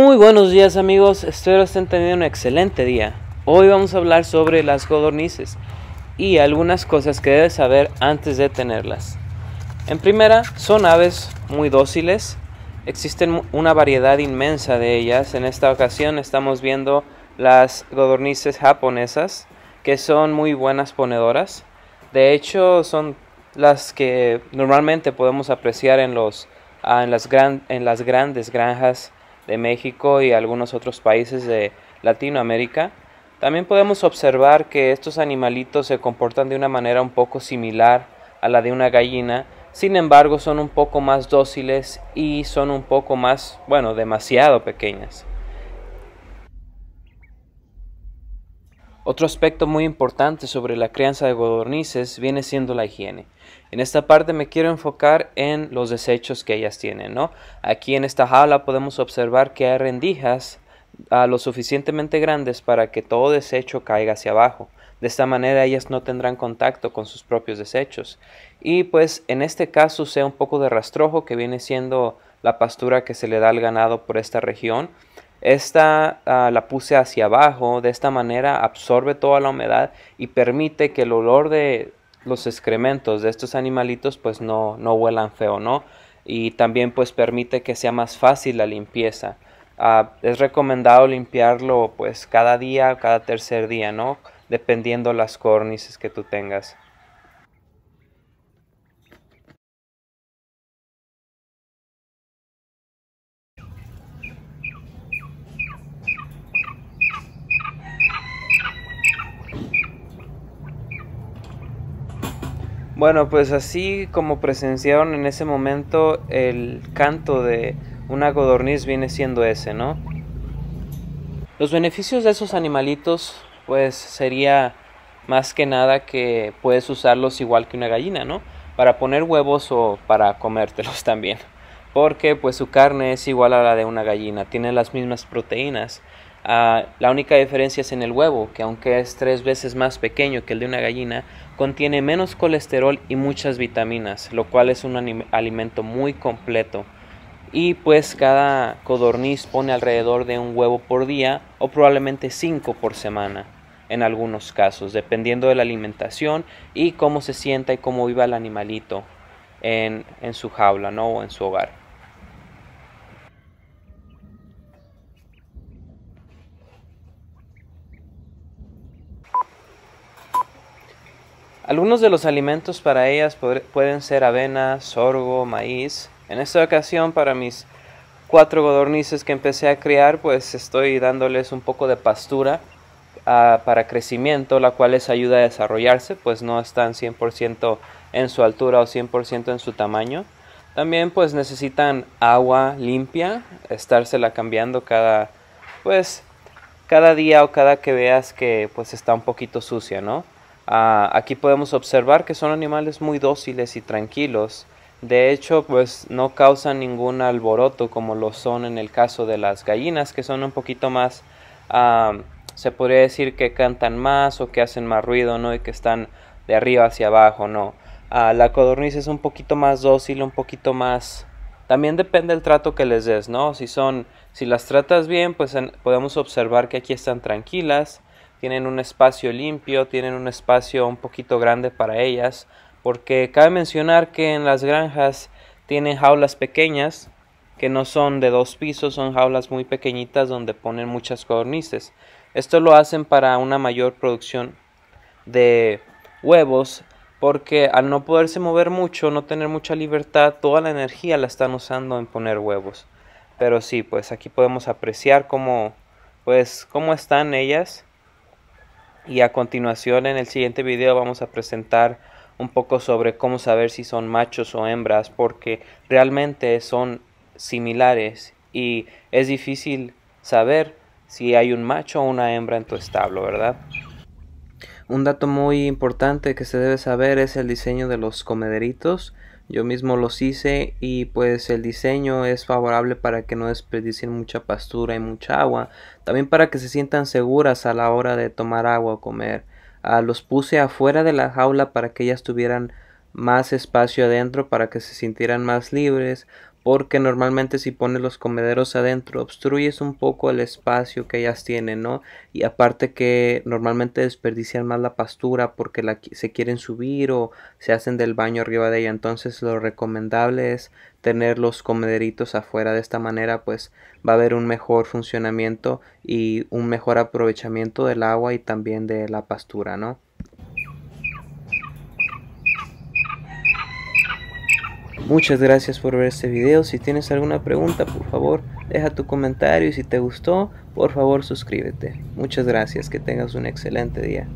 Muy buenos días amigos, espero estén teniendo un excelente día. Hoy vamos a hablar sobre las godornices y algunas cosas que debes saber antes de tenerlas. En primera, son aves muy dóciles. Existen una variedad inmensa de ellas. En esta ocasión estamos viendo las godornices japonesas, que son muy buenas ponedoras. De hecho, son las que normalmente podemos apreciar en, los, ah, las, en las grandes granjas de México y algunos otros países de Latinoamérica, también podemos observar que estos animalitos se comportan de una manera un poco similar a la de una gallina, sin embargo son un poco más dóciles y son un poco más, bueno, demasiado pequeñas. Otro aspecto muy importante sobre la crianza de godornices viene siendo la higiene. En esta parte me quiero enfocar en los desechos que ellas tienen, ¿no? Aquí en esta jaula podemos observar que hay rendijas a ah, lo suficientemente grandes para que todo desecho caiga hacia abajo. De esta manera ellas no tendrán contacto con sus propios desechos. Y pues en este caso sea un poco de rastrojo que viene siendo la pastura que se le da al ganado por esta región esta ah, la puse hacia abajo, de esta manera absorbe toda la humedad y permite que el olor de los excrementos de estos animalitos pues no, no huelan feo, ¿no? Y también pues permite que sea más fácil la limpieza. Ah, es recomendado limpiarlo pues cada día cada tercer día, ¿no? Dependiendo las córnices que tú tengas. Bueno, pues así como presenciaron en ese momento el canto de una codorniz viene siendo ese, ¿no? Los beneficios de esos animalitos pues sería más que nada que puedes usarlos igual que una gallina, ¿no? Para poner huevos o para comértelos también. Porque pues su carne es igual a la de una gallina, tiene las mismas proteínas. Ah, la única diferencia es en el huevo, que aunque es tres veces más pequeño que el de una gallina, contiene menos colesterol y muchas vitaminas, lo cual es un alimento muy completo. Y pues cada codorniz pone alrededor de un huevo por día o probablemente cinco por semana en algunos casos, dependiendo de la alimentación y cómo se sienta y cómo viva el animalito en, en su jaula ¿no? o en su hogar. Algunos de los alimentos para ellas pueden ser avena, sorgo, maíz. En esta ocasión, para mis cuatro godornices que empecé a criar, pues estoy dándoles un poco de pastura ah, para crecimiento, la cual les ayuda a desarrollarse, pues no están 100% en su altura o 100% en su tamaño. También pues necesitan agua limpia, estársela cambiando cada pues cada día o cada que veas que pues está un poquito sucia, ¿no? Ah, aquí podemos observar que son animales muy dóciles y tranquilos. De hecho, pues no causan ningún alboroto como lo son en el caso de las gallinas, que son un poquito más, ah, se podría decir que cantan más o que hacen más ruido, ¿no? Y que están de arriba hacia abajo, ¿no? Ah, la codorniz es un poquito más dócil, un poquito más... También depende del trato que les des, ¿no? Si son, si las tratas bien, pues podemos observar que aquí están tranquilas tienen un espacio limpio, tienen un espacio un poquito grande para ellas, porque cabe mencionar que en las granjas tienen jaulas pequeñas que no son de dos pisos, son jaulas muy pequeñitas donde ponen muchas cornices. Esto lo hacen para una mayor producción de huevos porque al no poderse mover mucho, no tener mucha libertad, toda la energía la están usando en poner huevos. Pero sí, pues aquí podemos apreciar cómo pues cómo están ellas y a continuación en el siguiente video vamos a presentar un poco sobre cómo saber si son machos o hembras porque realmente son similares y es difícil saber si hay un macho o una hembra en tu establo, ¿verdad? Un dato muy importante que se debe saber es el diseño de los comederitos. Yo mismo los hice y pues el diseño es favorable para que no desperdicien mucha pastura y mucha agua. También para que se sientan seguras a la hora de tomar agua o comer. a ah, los puse afuera de la jaula para que ellas tuvieran más espacio adentro para que se sintieran más libres porque normalmente si pones los comederos adentro obstruyes un poco el espacio que ellas tienen, ¿no? Y aparte que normalmente desperdician más la pastura porque se quieren subir o se hacen del baño arriba de ella, entonces lo recomendable es tener los comederitos afuera de esta manera pues va a haber un mejor funcionamiento y un mejor aprovechamiento del agua y también de la pastura, ¿no? Muchas gracias por ver este video. Si tienes alguna pregunta, por favor, deja tu comentario y si te gustó, por favor, suscríbete. Muchas gracias. Que tengas un excelente día.